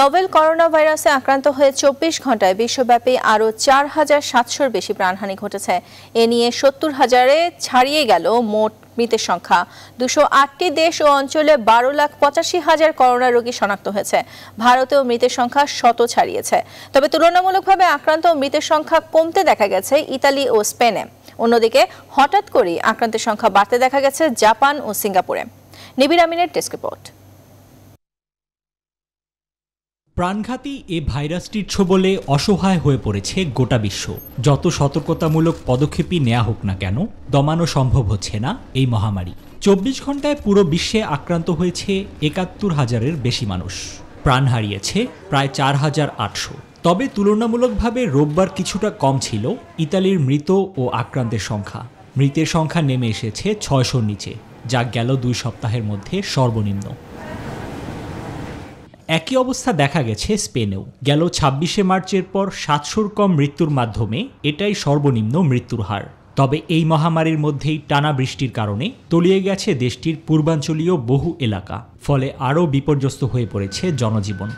novel corona ভাইরাসে আক্রান্ত হয়ে চব্বিশ ঘন্টায় বিশ্বব্যাপী আরও চার হাজার সাতশোর বেশি প্রাণহানি ঘটেছে এ নিয়ে সত্তর হাজারে ছাড়িয়ে গেল মোট মৃতের সংখ্যা দুশো আটটি দেশ ও অঞ্চলে বারো লাখ পঁচাশি হাজার করোনা রোগী শনাক্ত হয়েছে ভারতেও মৃতের সংখ্যা শত ছাড়িয়েছে তবে তুলনামূলকভাবে আক্রান্ত ও মৃতের সংখ্যা কমতে দেখা গেছে ইতালি ও স্পেনে অন্যদিকে হঠাৎ করেই আক্রান্তের সংখ্যা বাড়তে দেখা গেছে জাপান ও সিঙ্গাপুরে নিবির আমিনের ডেস্ক রিপোর্ট প্রাণঘাতী এ ভাইরাসটির ছোবলে অসহায় হয়ে পড়েছে গোটা বিশ্ব যত সতর্কতামূলক পদক্ষেপই নেওয়া হোক না কেন দমানো সম্ভব হচ্ছে না এই মহামারী চব্বিশ ঘন্টায় পুরো বিশ্বে আক্রান্ত হয়েছে একাত্তর হাজারের বেশি মানুষ প্রাণ হারিয়েছে প্রায় চার হাজার আটশো তবে তুলনামূলকভাবে রোববার কিছুটা কম ছিল ইতালির মৃত ও আক্রান্তের সংখ্যা মৃতের সংখ্যা নেমে এসেছে ছয়শোর নিচে যা গেল দুই সপ্তাহের মধ্যে সর্বনিম্ন একই অবস্থা দেখা গেছে স্পেনেও গেল ছাব্বিশে মার্চের পর সাতশোর কম মৃত্যুর মাধ্যমে এটাই সর্বনিম্ন মৃত্যুর হার তবে এই মহামারীর মধ্যেই টানা বৃষ্টির কারণে তলিয়ে গেছে দেশটির পূর্বাঞ্চলীয় বহু এলাকা ফলে আরও বিপর্যস্ত হয়ে পড়েছে জনজীবন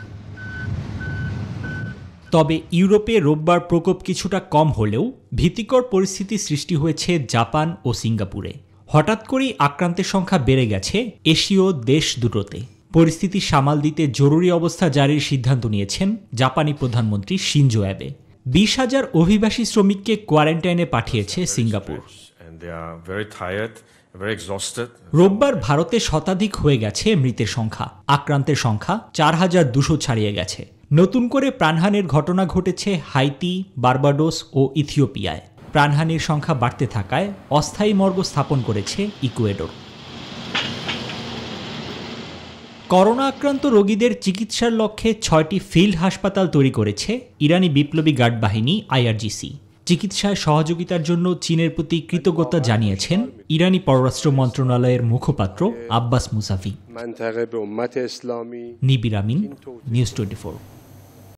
তবে ইউরোপে রোববার প্রকোপ কিছুটা কম হলেও ভীতিকর পরিস্থিতি সৃষ্টি হয়েছে জাপান ও সিঙ্গাপুরে হঠাৎ করেই আক্রান্তের সংখ্যা বেড়ে গেছে এশীয় দেশ দুটোতে পরিস্থিতি সামাল দিতে জরুরি অবস্থা জারির সিদ্ধান্ত নিয়েছেন জাপানি প্রধানমন্ত্রী শিনজো অ্যাবে বিশ হাজার অভিবাসী শ্রমিককে কোয়ারেন্টাইনে পাঠিয়েছে সিঙ্গাপুর রোববার ভারতে শতাধিক হয়ে গেছে মৃতের সংখ্যা আক্রান্তের সংখ্যা চার হাজার দুশো ছাড়িয়ে গেছে নতুন করে প্রাণহানির ঘটনা ঘটেছে হাইতি বার্বাডোস ও ইথিওপিয়ায় প্রাণহানির সংখ্যা বাড়তে থাকায় অস্থায়ী মর্গ স্থাপন করেছে ইকুয়েডর করোনা আক্রান্ত রোগীদের চিকিৎসার লক্ষ্যে ছয়টি ফিল্ড হাসপাতাল তৈরি করেছে ইরানি বিপ্লবী গার্ড বাহিনী আইআরজিসি চিকিৎসায় সহযোগিতার জন্য চীনের প্রতি কৃতজ্ঞতা জানিয়েছেন ইরানি পররাষ্ট্র মন্ত্রণালয়ের মুখপাত্র আব্বাস মুসাফি নিবিরামিন নিউজ টোয়েন্টি